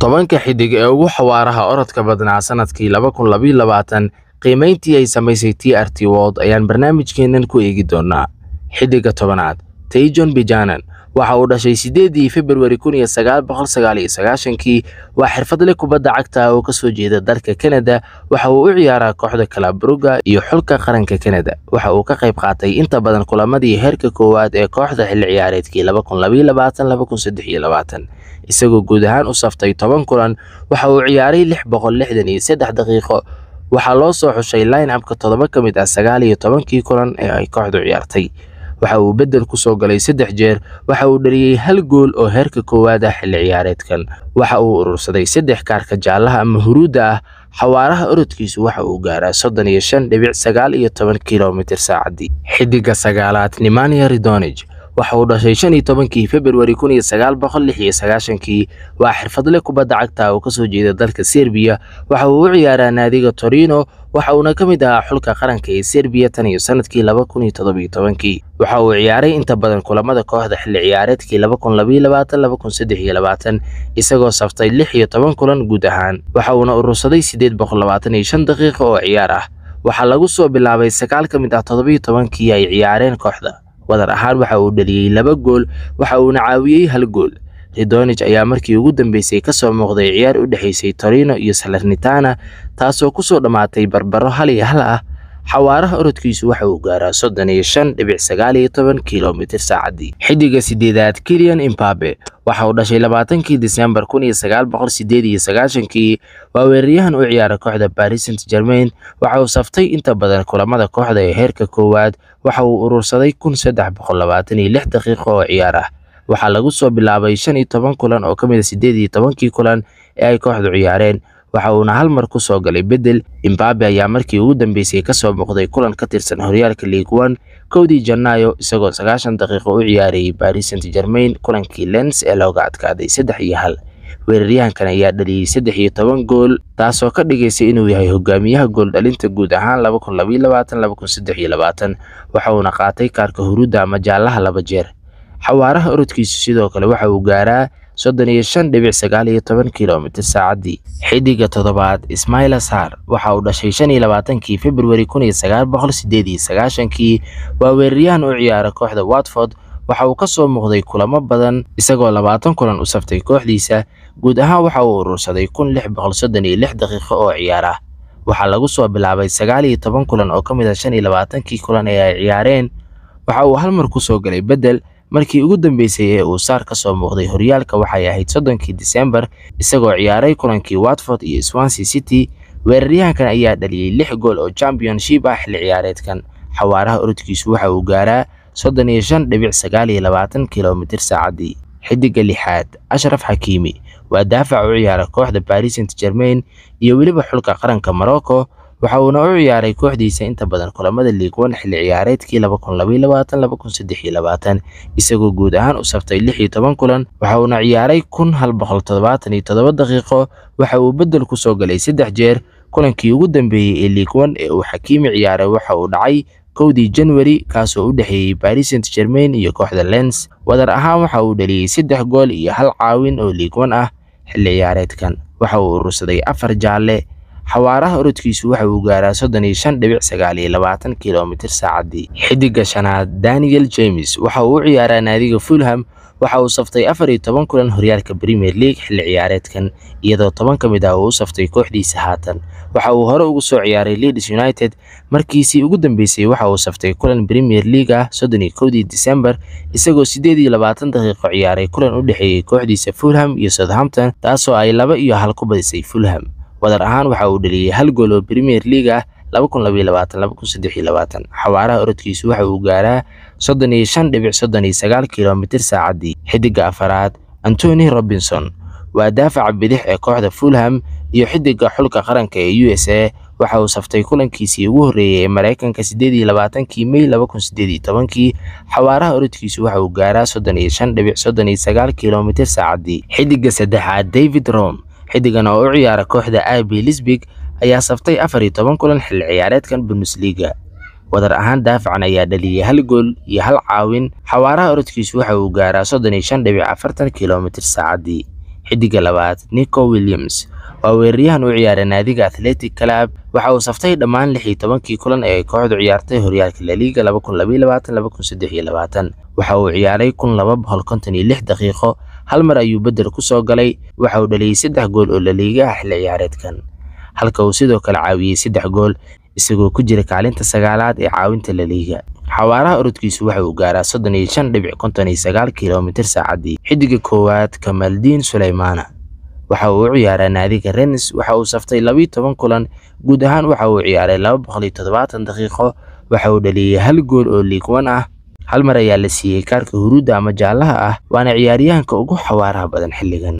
tobanka xidig ee ugu xawaaraha orodka badnaa sanadkii qiimayntii ay samaysay t r t wold ayaan barnaamijkeennan ku eegi doonnaa xiddiga tobanaad tayjon bijanan waxa uu dhashay sideedii februari kun iyo sagaal waa xirfadle kubadda cagta oo kasoo jeeda dalka kanada waxa uu u ciyaaraa kooxda kalabruga iyo xulka qaranka kanada waxa uu ka qayb qaatay inta badan kulamadii heerka koowaad ee kooxda xilli ciyaareedkii isagoo guud ahaan u saftay toban kulan waxa uu ciyaaray lix boqol lixdan iyo saddex daqiiqo waxaa loo soo xushay line-abka todoba ka mid ah sagaal iyo tobankii kulan ee ay kooxdu ciyaartay waxa uu beddel ku soo galay saddex jeer waxa uu dhaliyey hal gool oo heerka koowaad ah xilli ciyaareedkan waxa uu urursaday saddex kaarka jaallaha ama huruudda ah xawaaraha orodkiisu waxa uu gaaraa soddon iyo shan dhibic sagaal iyo toban kilomitir saacadii xidiga sagaalaad nemania ridonij waxa uu dhashay shan iyo tobankii februari kun iyo sagaal boqol lix iyo sagaashankii waa xirfadle kubadda cagta oo kasoo jeeda dalka serbiya waxa uu u ciyaaraa naadiga torino waxa uuna ka mid ahaa xulka qaranka ee serbiya tan iyo sannadkii laba kun iyo toddobiyo tobankii waxa uu ciyaaray inta badan kulamada kooxda xilli ciyaareedkii laba kun labaiyo labaatan laba kun saddex iyo labaatan isagoo saftay lix iyo toban kulan guud ahaan waxa uuna urursaday siddeed boqol labaatan iyo shan daqiiqa oo ciyaar ah waxaa lagu soo bilaabay sagaal ka mid ah toddobiyo tobankii ay ciyaareen kooxda wadar ahaan waxa uu dhaliyey laba gool waxa uuna caawiyey hal gool ridonij ayaa markii ugu dambeysay soo muuqday ciyaar u dhexaysay torino iyo salernitana taasoo ku soo dhammaatay barbaro hal iyo hal ah xawaaraha orodkiisu waxa uu gaaraa soddon iyo shan dhibic sagaal iyo toban kilomitir saacaddii xiddiga sideedaad kilian imbabe waxa uu dhashay labaatankii disembar kun iyo sagaal boqol sideed iyo sagaashankii waa weeraryahan u ciyaara kooxda paris saint germain waxa uu saftay inta badan kulamada kooxda ee heerka koowaad waxa uu urursaday kun saddex boqol labaatan iyo lix daqiiqo oo ciyaar ah waxaa lagu soo bilaabay shan iyo toban kulan oo ka mid a ah sideed iyo tobankii kulan ee ay kooxdu ciyaareen waxa uuna hal mar ku soo galay bedel imbabe ayaa markii ugu dambeysay ka soo muuqday kulan ka tirsan horyaalka liiguan kowdii janaayo isagoo sagaashan daqiiqo u ciyaarayay baris saint germain kulankii lens ee looga adkaaday saddex iyo hal weeraryahankan ayaa dhaliyey saddex iyo toban gool taasoo ka dhigaysa inuu yahay hogaamiyaha gool dhalinta guud ahaan waxa uuna qaatay kaarka huruudda ama jaallaha laba jeer xawaaraha orodkiisu sidoo kale waxa uu gaaraa soddon iyo shan dhibic sagaal iyo toban kilomitir saacaddii xiddiga toddobaad ismaaiil ashaar waxa uu dhashay shan iyo labaatankii februari kun iyo sagaal boqol siddeed iyo sagaashankii waa weeraryahan u ciyaara kooxda watford waxa uu ka soo muuqday kulamo badan isagoo labaatan kulan u saftay kooxdiisa guud ahaan waxa uu urursaday kun lix boqol soddon iyo lix daqiiqo oo ciyaar ah waxaa lagu soo bilaabay sagaal iyo toban kulan oo ka mid a ah shan iyo labaatankii kulan ee ay ciyaareen waxa uu hal mar ku soo galay beddel markii ugu dambeysay ee uu saar ka soo muuqday horyaalka waxay ahayd soddonkii disembar isagoo ciyaaray kulankii watford iyo swansea city weeraryahankan ayaa dhaliyey lix gool oo championship ah xilli ciyaareedkan xawaaraha orodkiisu waxa uu gaaraa soddon iyo shan dhibic sagaal iyo labaatan kilomitir saacaddii xidiga lixaad ashraf xakiimi waa daafac u ciyaara kooxda baris saint germain iyo weliba xulka qaranka morocco waxa uuna u ciyaaray kooxdiisa inta badan kulamada liig wan xilli ciyaareedkii isagoo guud ahaan u saftay kulan waxa uuna ciyaaray kun hal boqol toddobaatan iyo toddoba daqiiqo waxa uu beddel ku soo galay saddex jeer kulankii ugu dambeeyey ee liig wan ee uu xakiimi ciyaaray waxa uu dhacay kowdii janwari kaasoo u dhexeeyey baris saint germain iyo kooxda lens wadar ahaan waxa uu dhaliyey saddex gool iyo hal caawin oo liigwan ah xilli ciyaareedkan waxa uu urursaday afar jaalle xawaaraha orodkiisu waxa uu gaaraa soddon iyo shan dhibic sagaal iyo labaatan kilomitir saacaddii xidiga shanaad daniel james waxa uu u ciyaaraa naadiga fulham waxa uu saftay afar iyo toban kulan horyaalka premier league xilli ciyaareedkan iyadoo toban ka mid ah uu u saftay kooxdiisa haatan waxa uu hore ugu soo ciyaaray leeds united markiisii ugu dambeysay waxa uu saftay kulan premier league ah soddon iyo kowdii decembar isagoo siddeed iyo labaatan daqiiqo ciyaaray kulan u dhexeeyey kooxdiisa fulham iyo southhampton taasoo ay laba iyo hal ku badisay fulham wadar ahaan waxa uu dhaliyey hal gool oo premier league ah xawaaraha orodkiisu waxa uu gaaraa kilomitir saacaddii xidiga afaraad antony robinson waa daafaca bidix ee kooxda fulham iyo xidiga xulka qaranka ee u s a waxa uu saftay kulankiisii ugu horreeyey ee mareykanka kii mey xawaaraha orodkiisu waxa uu gaaraa kilomitir saacaddii xidiga saddexaad david rome xidigan oo u ciyaara kooxda ab lisbig ayaa saftay afar iyo toban kulan xilli ciyaareedkan bundesliga wadar ahaan daafacan ayaa dhaliyay hal gool iyo hal caawin xawaaraha orodkiisu waxa uu gaaraa soddon iyo shan dhibic afartan kilomitir saacaddii xidiga labaad nico williams waa weeraryahan u ciyaara naadiga athletic club waxa uu saftay dhammaan lix iyo tobankii kulan ee ay kooxdu ciyaartay horyaalka laliiga laba kun labaiyo labaatan laba kun saddex iyo labaatan waxa uu ciyaaray kun laba boqol konton iyo lix daqiiqo hal mar ayuu bedel ku soo galay waxa uu dhaliyey saddex gool oo laliigaha ah xilli ciyaareedkan halka uu sidoo kale caawiyey saddex gool isagoo ku jira kaalinta sagaalaad ee caawinta laliiga xawaaraha orodkiisu waxa uu gaaraa soddon iyo shan dhibic konton iyo sagaal kilomitir saacaddii xiddiga koowaad kamaldiin suleymaana waxa uu u ciyaaraa naadiga rennes waxa uu saftay labiyi toban kulan guud ahaan waxa uu ciyaaray laba boqol iyo toddobaatan daqiiqo waxa uu dhaliyey hal gool oo liigwan ah hal mar ayaa la siiyey kaarka huruudda ama jaallaha ah waana ciyaaryahanka ugu xawaaraha badan xilligan